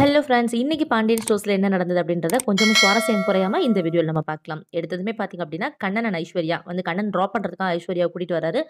hello friends இன்றைக்கி பாண்டியன் ஸ்டோர்ஸில் என்ன நடந்தது அப்படின்றத கொஞ்சம் சுவாரஸ்யம் குறையாமல் இந்த வீடியோவில் நம்ம பார்க்கலாம் எடுத்ததுமே பார்த்திங்க அப்படின்னா கண்ணன் ஐஸ்வர்யா வந்து கண்ணன் ட்ராப் பண்ணுறதுக்காக ஐஸ்வர்யா கூட்டிகிட்டு வராரு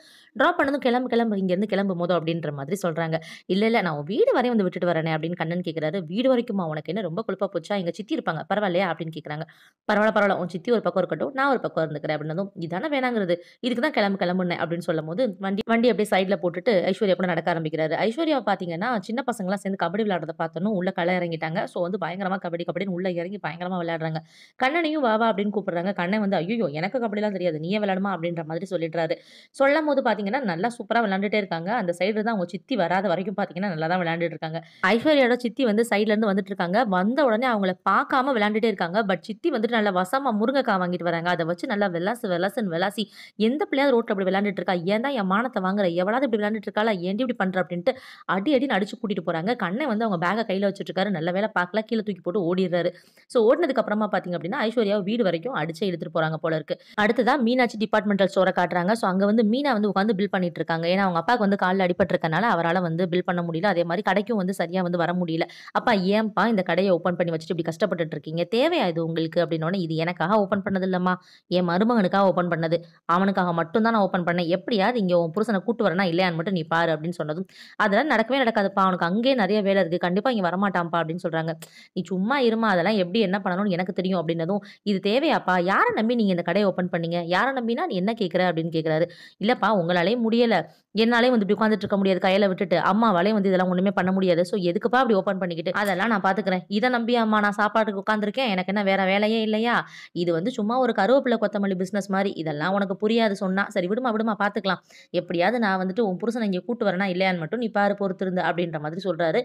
ட்ராப் பண்ணதும் கிளம்பு கிளம்பு இங்கேருந்து கிளம்பு மோதும் அப்படின்ற மாதிரி சொல்கிறாங்க இல்லை இல்லை நான் வீடு வரையும் வந்து விட்டுட்டு வரேனே அப்படின்னு கண்ணன் கேட்குறாரு வீடு வரைக்கும் உனக்கு என்ன ரொம்ப குழுப்பாக போச்சா எங்கள் சித்தி இருப்பாங்க பரவாயில்லையா அப்படின்னு கேட்குறாங்க பரவாயில்ல பரவாயில்ல உன் சித்தி ஒரு பக்கம் இருக்கட்டும் நான் ஒரு பக்கம் இருந்துக்கிறேன் அப்படின்னதும் இதானே வேணாங்கிறது இதுக்கு தான் கிளம்பு கிளம்புனேன் அப்படின்னு சொல்லும் போது வண்டி வண்டி அப்படியே சைடில் போட்டுட்டு ஐஸ்வர்யா கூட நடக்க ஆரம்பிக்கிறாரு ஐஸ்வர்யா பார்த்தீங்கன்னா சின்ன பசங்களாம் சேர்ந்து கபடி விளையாடுறத பார்த்தோன்னு உள்ள கலை இறங்கிட்டாங்க ஸோ வந்து பயங்கரமாக கபடி கபடின்னு உள்ளே இறங்கி பயங்கரமாக விளையாடுறாங்க கண்ணனையும் வாவா அப்படின்னு கூப்பிடுறாங்க கண்ணன் வந்து ஐயோ எனக்கு கபடிலாம் தெரியாது நீயே விளையாடுமா அப்படின்ற மாதிரி சொல்லிடுறாரு சொல்லும் போது பார்த்தீங்கன்னா நல்லா சூப்பராக விளையாண்டுட்டே இருக்காங்க அந்த சைடு தான் அவங்க சித்தி வராத வரைக்கும் பார்த்தீங்கன்னா நல்லா தான் விளையாண்டுட்டு இருக்காங்க ஐஸ்வர்யோட சித்தி வந்து சைட்லேருந்து வந்துட்டு இருக்காங்க வந்த உடனே அவங்கள பார்க்காம விளையாண்டுட்டே இருக்காங்க பட் சித்தி வந்துட்டு நல்லா வசமாக முருங்கைக்காய் வாங்கிட்டு வராங்க அதை வச்சு நல்லா விளாசு விளாசுன்னு விளாசி எந்த பிள்ளையாவது ரோட்டில் அப்படி விளையாண்டுட்டு இருக்கா ஏன் தான் என் மானத்தை வாங்குற எவ்வளோ இப்படி விளையாண்டுட்டு இருக்காளா ஏன் இப்படி பண்ணுற அப்படின்ட்டு அடி அடி அடிச்சு கூட்டிட்டு போகிறாங்க கண்ணை வந்து அவங்க பேக்கை கையில் வச்சுட்டு இருக்காரு பார்த்துட்டாரு நல்ல வேலை பார்க்கல கீழே தூக்கி போட்டு ஓடிடுறாரு ஸோ ஓடினதுக்கு அப்புறமா பார்த்தீங்க அப்படின்னா ஐஸ்வர்யா வீடு வரைக்கும் அடிச்சு எடுத்துட்டு போறாங்க போல இருக்கு அடுத்ததா மீனாட்சி டிபார்ட்மெண்டல் ஸ்டோரை காட்டுறாங்க ஸோ அங்கே வந்து மீனா வந்து உட்காந்து பில் பண்ணிட்டு இருக்காங்க ஏன்னா அவங்க அப்பாவுக்கு வந்து காலில் அடிபட்டிருக்கனால அவரால் வந்து பில் பண்ண முடியல அதே மாதிரி கடைக்கும் வந்து சரியாக வந்து வர முடியல அப்பா ஏன்பா இந்த கடையை ஓப்பன் பண்ணி வச்சுட்டு இப்படி கஷ்டப்பட்டு இருக்கீங்க தேவையா இது உங்களுக்கு அப்படின்னோடனே இது எனக்காக ஓப்பன் பண்ணது இல்லம்மா என் மருமகனுக்காக ஓப்பன் பண்ணது அவனுக்காக மட்டும் தான் நான் ஓப்பன் பண்ணேன் எப்படியாவது இங்கே உன் புருஷனை கூட்டு வரனா இல்லையான்னு மட்டும் நீ பாரு அப்படின்னு சொன்னதும் அதெல்லாம் நடக்கவே நடக்காதுப்பா அவனுக்கு அங்கேயே நிறைய வேலை இருக்குது கண்டிப்பாக இங்கே வரமாட்டான்ப்பா அப்படின்னு சொல்கிறாங்க நீ சும்மா இருமா அதெல்லாம் எப்படி என்ன பண்ணணும்னு எனக்கு தெரியும் அப்படின்னதும் இது தேவையாப்பா யாரை நம்பி நீங்கள் இந்த கடையை ஓப்பன் பண்ணீங்க யாரை நம்பினா நீ என்ன கேட்குற அப்படின்னு கேட்குறாரு இல்லைப்பா உங்களாலேயே முடியலை என்னாலே வந்து உட்காந்துட்டு இருக்க முடியாது கையில விட்டுட்டு அம்மாவாலே வந்து இதெல்லாம் ஒண்ணுமே பண்ண முடியாது ஸோ எதுக்குப்பா அப்படி ஓப்பன் பண்ணிக்கிட்டு அதெல்லாம் நான் பாத்துக்கிறேன் இதை நம்பி அம்மா நான் சாப்பாட்டுக்கு உட்காந்துருக்கேன் எனக்கு என்ன வேற வேலையே இல்லையா இது வந்து சும்மா ஒரு கருவேப்பிலை கொத்தமல்லி பிசினஸ் மாதிரி இதெல்லாம் உனக்கு புரியாது சொன்னா சரி விடுமா விடுமா பாத்துக்கலாம் எப்படியாவது நான் வந்துட்டு உன் புருஷன் இங்கே கூட்டு வரேனா இல்லையான்னு மட்டும் நீ பாரு பொறுத்திருந்து அப்படின்ற மாதிரி சொல்றாரு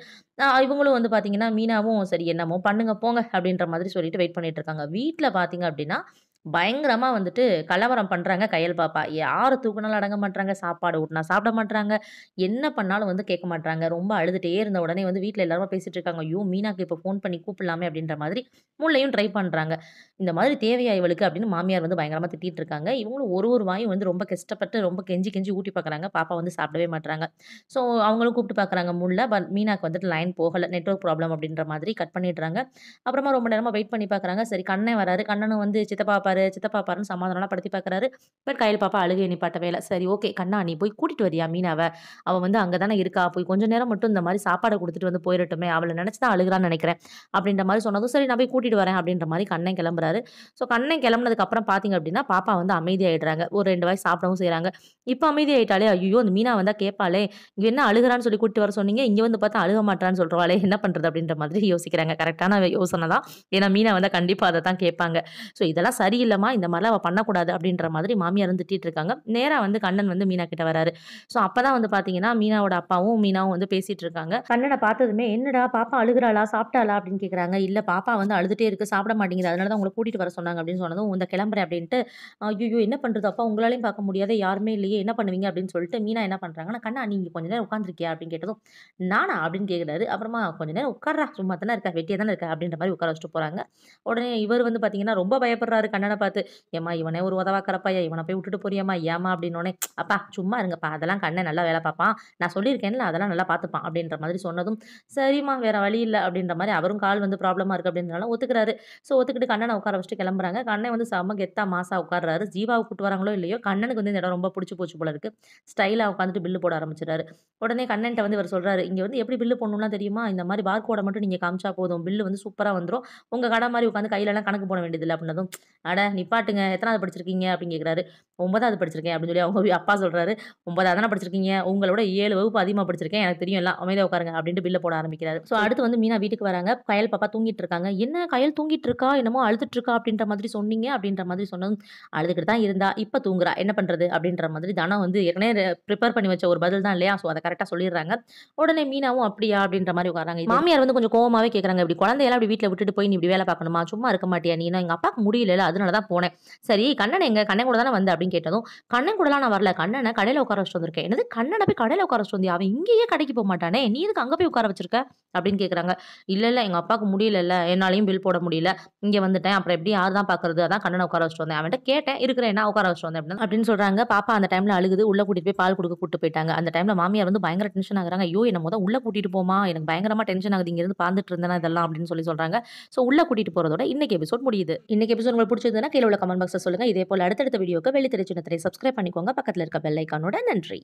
இவங்களும் வந்து பாத்தீங்க பார்த்தீங்கன்னா மீனாவும் சரி என்னமோ பண்ணுங்க போங்க அப்படின்ற மாதிரி சொல்லிட்டு வெயிட் பண்ணிட்டு இருக்காங்க வீட்டில் பார்த்தீங்க அப்படின்னா பயங்கரமாக வந்துட்டு கலவரம் பண்ணுறாங்க கையல் பாப்பா யார் தூக்குனாலும் அடங்க மாட்டாங்க சாப்பாடு ஊட்டினா சாப்பிட மாட்டாங்க என்ன பண்ணாலும் வந்து கேட்க மாட்டாங்க ரொம்ப அழுதுகிட்டே இருந்த உடனே வந்து வீட்டில் எல்லாருமே பேசிகிட்டு இருக்காங்க ஐயோ மீனாக்கு இப்போ ஃபோன் பண்ணி கூப்பிடலாமே அப்படின்ற மாதிரி முள்ளையும் ட்ரை பண்ணுறாங்க இந்த மாதிரி தேவையா இவளுக்கு அப்படின்னு மாமியார் வந்து பயங்கரமாக திட்டிகிட்டு இருக்காங்க இவங்களும் ஒரு ஒரு வாயும் வந்து ரொம்ப கஷ்டப்பட்டு ரொம்ப கெஞ்சி கெஞ்சி ஊட்டி பார்க்குறாங்க பாப்பா வந்து சாப்பிடவே மாட்டாங்க ஸோ அவங்களும் கூப்பிட்டு பார்க்குறாங்க முள்ள பட் மீனாக்கு வந்துட்டு லைன் போகலை நெட்ஒர்க் ப்ராப்ளம் அப்படின்ற மாதிரி கட் பண்ணிடுறாங்க அப்புறமா ரொம்ப நேரமாக வெயிட் பண்ணி பார்க்குறாங்க சரி கண்ணன் வராது கண்ணனும் வந்து சித்தப்பா பாப்பாரு சித்தப்பா பாருன்னு சமாதானம் படுத்தி பார்க்குறாரு பட் கையில் பாப்பா அழுகை நிப்பாட்ட வேலை சரி ஓகே கண்ணா நீ போய் கூட்டிட்டு வரியா மீனாவை அவள் வந்து அங்கே தானே இருக்கா போய் கொஞ்ச நேரம் மட்டும் இந்த மாதிரி சாப்பாடை கொடுத்துட்டு வந்து போயிடட்டுமே அவளை நினச்சி தான் அழுகிறான்னு நினைக்கிறேன் அப்படின்ற மாதிரி சொன்னதும் சரி நான் போய் கூட்டிட்டு வரேன் அப்படின்ற மாதிரி கண்ணன் கிளம்புறாரு ஸோ கண்ணன் கிளம்புனதுக்கு அப்புறம் பார்த்தீங்க அப்படின்னா பாப்பா வந்து அமைதியாயிடுறாங்க ஒரு ரெண்டு வாய் சாப்பிடவும் செய்கிறாங்க இப்போ அமைதியாயிட்டாலே ஐயோ அந்த மீனா வந்தால் கேட்பாளே இங்கே என்ன அழுகிறான்னு சொல்லி கூட்டிட்டு வர சொன்னீங்க இங்கே வந்து பார்த்தா அழுக மாட்டான்னு சொல்கிறாளே என்ன பண்ணுறது அப்படின்ற மாதிரி யோசிக்கிறாங்க கரெக்டான யோசனை தான் ஏன்னா மீனா வந்தால் கண்டிப்பாக அதை தான் கேட்பாங்க ஸோ இதெல்லாம் சரி இல்லைம்மா இந்த மாதிரிலாம் அவள் பண்ணக்கூடாது அப்படின்ற மாதிரி மாமியார் வந்து திட்டிட்டு இருக்காங்க நேராக வந்து கண்ணன் வந்து மீனா கிட்ட வராரு ஸோ அப்போ தான் வந்து பார்த்தீங்கன்னா மீனாவோட அப்பாவும் மீனாவும் வந்து பேசிட்டு இருக்காங்க கண்ணனை பார்த்ததுமே என்னடா பாப்பா அழுகிறாளா சாப்பிட்டாளா அப்படின்னு கேட்குறாங்க இல்லை பாப்பா வந்து அழுதுகிட்டே இருக்கு சாப்பிட மாட்டேங்குது அதனால தான் உங்களை கூட்டிகிட்டு வர சொன்னாங்க அப்படின்னு சொன்னதும் இந்த கிளம்புறேன் அப்படின்ட்டு ஐயோ என்ன பண்ணுறது அப்பா உங்களாலையும் பார்க்க முடியாது யாருமே இல்லையே என்ன பண்ணுவீங்க அப்படின்னு சொல்லிட்டு மீனா என்ன பண்ணுறாங்கன்னா கண்ணா நீங்கள் கொஞ்ச நேரம் உட்காந்துருக்கியா அப்படின்னு கேட்டதும் நானா அப்படின்னு கேட்குறாரு அப்புறமா கொஞ்ச நேரம் உட்காரா சும்மா தானே இருக்கா வெட்டியாக தானே இருக்கா அப்படின்ற மாதிரி உட்கார வச்சுட்டு போகிறாங்க உடனே இவர் வந்து பார்த்தீங்கன்னா ரொம்ப பயப்படுறாரு கண்ணனை இவனை பார்த்து ஏமா இவனே ஒரு உதவாக்கிறப்பையா இவனை போய் விட்டுட்டு போறியம்மா ஏமா அப்படின்னோடனே அப்பா சும்மா இருங்கப்பா அதெல்லாம் கண்ணை நல்லா வேலை பார்ப்பான் நான் சொல்லியிருக்கேன்ல அதெல்லாம் நல்லா பார்த்துப்பான் அப்படின்ற மாதிரி சொன்னதும் சரிம்மா வேற வழி இல்லை அப்படின்ற மாதிரி அவரும் கால் வந்து ப்ராப்ளமாக இருக்குது அப்படின்றனால ஒத்துக்கிறாரு ஸோ ஒத்துக்கிட்டு கண்ணனை உட்கார வச்சுட்டு கிளம்புறாங்க கண்ணை வந்து செம்ம கெத்தா மாசா உட்காடுறாரு ஜீவா கூட்டு வராங்களோ இல்லையோ கண்ணனுக்கு வந்து இந்த இடம் ரொம்ப பிடிச்சி போச்சு போல இருக்கு ஸ்டைலாக உட்காந்துட்டு பில்லு போட ஆரம்பிச்சிடாரு உடனே கண்ணன்ட்ட வந்து இவர் சொல்கிறாரு இங்கே வந்து எப்படி பில்லு போடணும்னா தெரியுமா இந்த மாதிரி பார்க்கோட மட்டும் நீங்கள் காமிச்சா போதும் பில்லு வந்து சூப்பராக வந்துடும் உங்கள் கடை மாதிரி உட்காந்து கையிலலாம் கணக்கு போட வேண்டியதில்லை அப்படின்னதும் அட நிப்பாட்டுங்க எத்தனாவது படிச்சிருக்கீங்க அப்படின்னு கேட்குறாரு ஒன்பதாவது படிச்சிருக்கேன் அப்படின்னு சொல்லி அவங்க அப்பா சொல்கிறாரு ஒன்பதாவது தானே படிச்சிருக்கீங்க உங்களோட ஏழு வகுப்பு அதிகமாக படிச்சிருக்கேன் எனக்கு தெரியும் எல்லாம் அமைதியாக உட்காருங்க அப்படின்ட்டு பில்லை போட ஆரம்பிக்கிறாரு ஸோ அடுத்து வந்து மீனா வீட்டுக்கு வராங்க கயல் பாப்பா தூங்கிட்டு இருக்காங்க என்ன கயல் தூங்கிட்டு இருக்கா என்னமோ அழுதுட்டு இருக்கா அப்படின்ற மாதிரி சொன்னீங்க அப்படின்ற மாதிரி சொன்னதும் அழுதுகிட்டு தான் இருந்தா இப்போ தூங்குறா என்ன பண்ணுறது அப்படின்ற மாதிரி தானா வந்து ஏற்கனவே ப்ரிப்பேர் பண்ணி வச்ச ஒரு பதில் தான் இல்லையா ஸோ அதை கரெக்டாக சொல்லிடுறாங்க உடனே மீனாவும் அப்படியா அப்படின்ற மாதிரி உட்காராங்க மாமியார் வந்து கொஞ்சம் கோவமாகவே கேட்குறாங்க இப்படி குழந்தையெல்லாம் அப்படி வீட்டில் விட்டுட்டு போய் நீ இப்படி வேலை பார்க்கணுமா சும்மா இருக்க மாட்டியா நீ எங்கள் அப்பாவுக்கு முடியல அதனால தான் போனேன் சரி கண்ணன் எங்க கண்ணன் கூட தானே வந்து அப்படின்னு கேட்டதும் கண்ணன் கூடலாம் நான் வரல கண்ணனை கடையில் உட்கார வச்சுட்டு வந்திருக்கேன் என்னது கண்ணனை போய் கடையில் உட்கார வச்சுட்டு வந்தியா அவன் இங்கேயே கடைக்கு போக மாட்டானே நீ இதுக்கு அங்கே போய் உட்கார வச்சிருக்க அப்படின்னு கேட்குறாங்க இல்லை இல்லை எங்கள் அப்பாவுக்கு முடியல என்னாலையும் பில் போட முடியல இங்கே வந்துட்டேன் அப்புறம் எப்படி யார் தான் பார்க்குறது அதான் கண்ணனை உட்கார வச்சுட்டு வந்தேன் அவன்கிட்ட கேட்டேன் இருக்கிறேன் என்ன உட்கார வச்சுட்டு வந்தேன் அப்படின்னு அப்படின்னு சொல்கிறாங்க பாப்பா அந்த டைமில் அழுகுது உள்ளே கூட்டிகிட்டு போய் பால் கொடுக்க கூட்டு போயிட்டாங்க அந்த டைமில் மாமியார் வந்து பயங்கர டென்ஷன் ஆகுறாங்க ஐயோ என்ன மொதல் உள்ளே கூட்டிகிட்டு போமா எனக்கு பயங்கரமாக டென்ஷன் ஆகுது இங்கேருந்து பார்த்துட்டு இருந்தேன் இதெல்லாம் அப்படின்னு சொல்லி சொல்கிறாங்க ஸோ உள்ளே கூட்டிகிட்டு போகிறதோட இன்னைக்கு எபிசோட் முடியுது இன்னைக்கு எபிசோட் உங்களுக்கு பிடிச்சிருந்ததுன்னா கீழே உள்ள கமெண்ட் பாக்ஸில் சொல்லுங்கள் இதே போல் அடுத்தடுத்த வீடியோக்கு வெளி திரைச்சினத்திரை சப்ஸ்கிரைப் பண்ணிக்கோங்க பக்கத்தில் இருக்க பெல்லைக்கானோட நன்றி